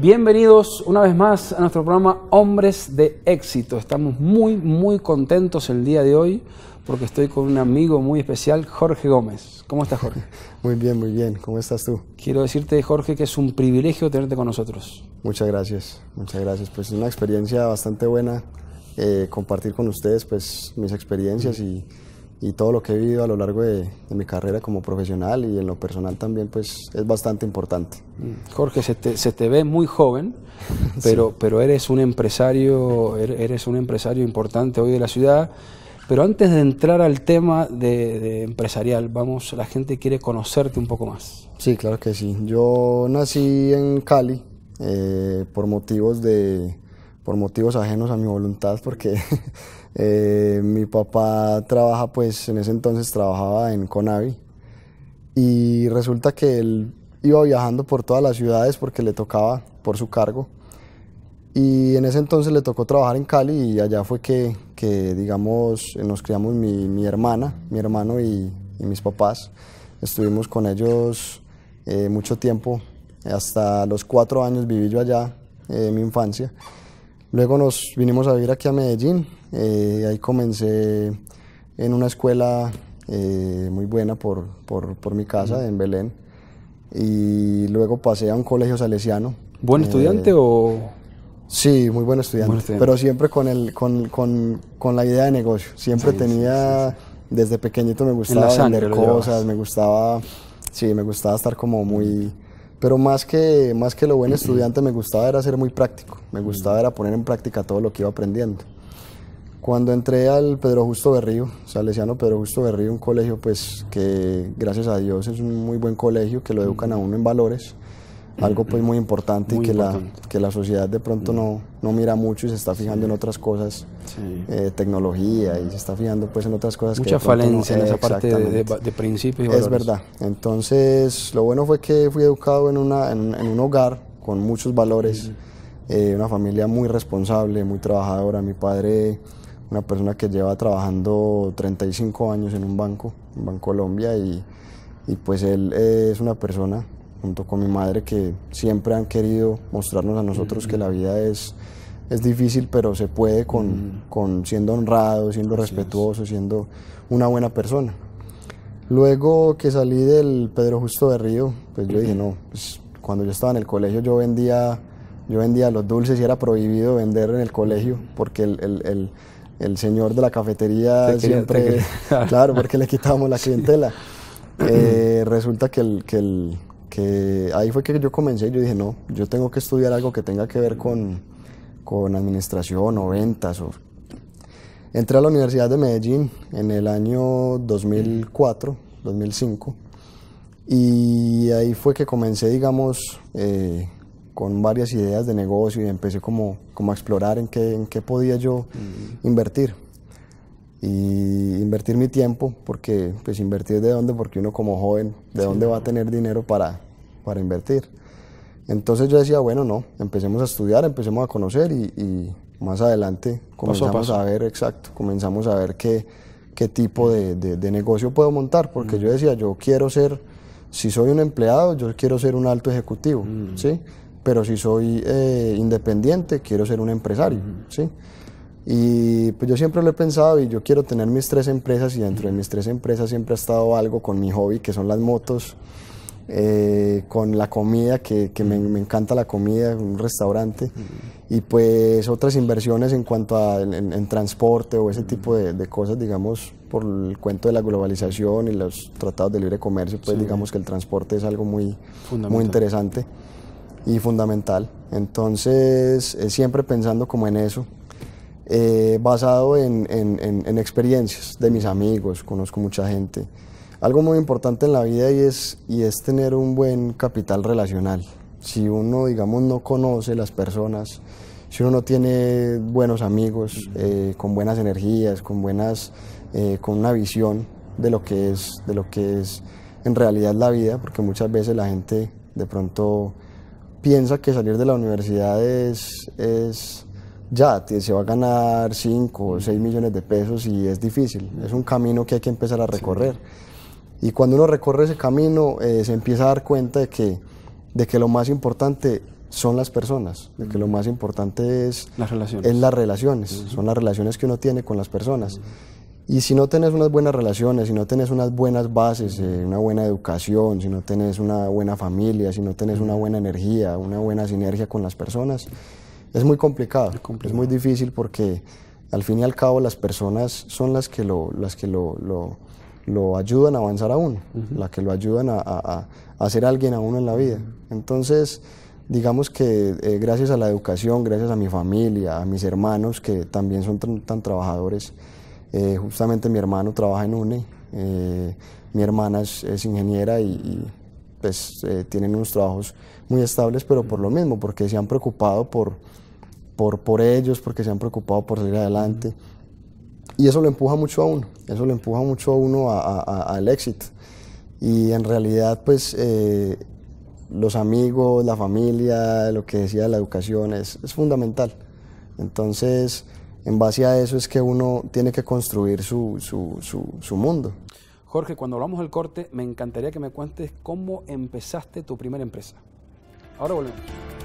Bienvenidos una vez más a nuestro programa Hombres de Éxito. Estamos muy, muy contentos el día de hoy porque estoy con un amigo muy especial, Jorge Gómez. ¿Cómo estás, Jorge? Muy bien, muy bien. ¿Cómo estás tú? Quiero decirte, Jorge, que es un privilegio tenerte con nosotros. Muchas gracias, muchas gracias. Pues es una experiencia bastante buena eh, compartir con ustedes pues, mis experiencias y y todo lo que he vivido a lo largo de, mi carrera como profesional y en lo personal también, pues es bastante importante. Mm. Jorge, se te, se te ve muy joven, pero, pero eres, un empresario, er, eres un empresario importante hoy de la ciudad. Pero antes de entrar al tema de, empresarial, vamos, la gente quiere conocerte un poco más. Sí, claro que sí. Yo nací en Cali eh, por motivos de por motivos ajenos a mi voluntad, porque Eh, mi papá trabaja, pues en ese entonces trabajaba en Conavi y resulta que él iba viajando por todas las ciudades porque le tocaba por su cargo. Y en ese entonces le tocó trabajar en Cali y allá fue que, que digamos, nos criamos mi, mi hermana, mi hermano y, mis papás. Estuvimos con ellos eh, mucho tiempo, hasta los cuatro años viví yo allá, eh, mi infancia. Luego nos vinimos a vivir aquí a Medellín, eh, ahí comencé en una escuela eh, muy buena por, por, mi casa, en Belén, y luego pasé a un colegio salesiano. ¿Buen eh, estudiante o...? Sí, muy buen estudiante, pero siempre con, el, con, con, con la idea de negocio. Siempre tenía, desde pequeñito me gustaba vender cosas, me gustaba, sí, me gustaba estar como muy pero más que, más que lo buen estudiante me gustaba era ser muy práctico, me gustaba era poner en práctica todo lo que iba aprendiendo. Cuando entré al Pedro Justo Berrío, Salesiano Pedro Justo Berrío, un colegio pues que gracias a Dios es un muy buen colegio, que lo educan a uno en valores, algo pues muy importante y que, La, que la sociedad de pronto no, no mira mucho y se está fijando en otras cosas, eh, tecnología y se está fijando pues en otras cosas. Mucha falencia en esa parte de, de, principios. Y es verdad. Entonces lo bueno fue que fui educado en, una, en, un hogar con muchos valores, eh, una familia muy responsable, muy trabajadora, mi padre una persona que lleva trabajando 35 años en un banco, en Banco Colombia, y, y pues él es una persona junto con mi madre que siempre han querido mostrarnos a nosotros que la mm. vida es, es difícil, pero se puede con, mm. con siendo honrado, siendo respetuoso, siendo una buena persona. Luego que salí del Pedro Justo de Río, pues yo dije, no, pues cuando yo estaba en el colegio yo vendía, yo vendía los dulces y era prohibido vender en el colegio porque el, el, el, señor de la cafetería siempre, claro, porque le quitábamos la clientela. Eh, resulta que el, que el, que ahí fue que yo comencé y yo dije, no, yo tengo que estudiar algo que tenga que ver con, administración o ventas. Entré a la Universidad de Medellín en el año 2004, 2005, y ahí fue que comencé, digamos, eh, con varias ideas de negocio y empecé como, a explorar en qué, en qué podía yo mm. invertir y invertir mi tiempo, porque pues invertir de dónde, porque uno como joven, ¿de dónde va a tener dinero para, para invertir? Entonces yo decía, bueno, no, empecemos a estudiar, empecemos a conocer y, más adelante comenzamos a, ver, exacto, comenzamos a ver qué, qué tipo de, de, negocio puedo montar, porque mm. yo decía, yo quiero ser, si soy un empleado, yo quiero ser un alto ejecutivo, mm. ¿sí? Pero si soy eh, independiente, quiero ser un empresario, mm. ¿sí? Y pues yo siempre lo he pensado y yo quiero tener mis tres empresas y dentro de mis tres empresas siempre ha estado algo con mi hobby, que son las motos, eh, con la comida, que, me, encanta la comida, un restaurante, y pues otras inversiones en cuanto a en, transporte o ese tipo de, cosas, digamos, por el cuento de la globalización y los tratados de libre comercio, pues digamos que el transporte es algo muy, muy interesante y fundamental. Entonces, eh, siempre pensando como en eso. Eh, basado en, experiencias de mis amigos, conozco mucha gente. Algo muy importante en la vida y es, y es tener un buen capital relacional. Si uno, digamos, no conoce las personas, si uno no tiene buenos amigos, eh, con buenas energías, con, buenas, eh, con una visión de lo, que es, de lo que es en realidad la vida, porque muchas veces la gente de pronto piensa que salir de la universidad es, es ya se va a ganar 5 o 6 millones de pesos y es difícil. Es un camino que hay que empezar a recorrer. Y cuando uno recorre ese camino, eh, se empieza a dar cuenta de que, lo más importante son las personas, de que lo más importante es las relaciones. Son las relaciones que uno tiene con las personas. Y si no tienes unas buenas relaciones, si no tienes unas buenas bases, eh, una buena educación, si no tienes una buena familia, si no tienes una buena energía, una buena sinergia con las personas, es muy complicado, es, muy difícil porque al fin y al cabo las personas son las que lo, las que lo, ayudan a avanzar a uno, las que lo ayudan a, a, a, ser alguien a uno en la vida. Entonces, digamos que eh, gracias a la educación, gracias a mi familia, a mis hermanos que también son tan, trabajadores, eh, justamente mi hermano trabaja en UNE, eh, mi hermana es, ingeniera y pues eh, tienen unos trabajos muy estables, pero por lo mismo, porque se han preocupado por, por, por ellos, porque se han preocupado por salir adelante. Y eso lo empuja mucho a uno, eso lo empuja mucho a uno al éxito. Y en realidad, pues eh, los amigos, la familia, lo que decía la educación es, es fundamental. Entonces, en base a eso es que uno tiene que construir su, su, su mundo. Jorge, cuando hablamos al corte, me encantaría que me cuentes cómo empezaste tu primera empresa. Ahora volvemos.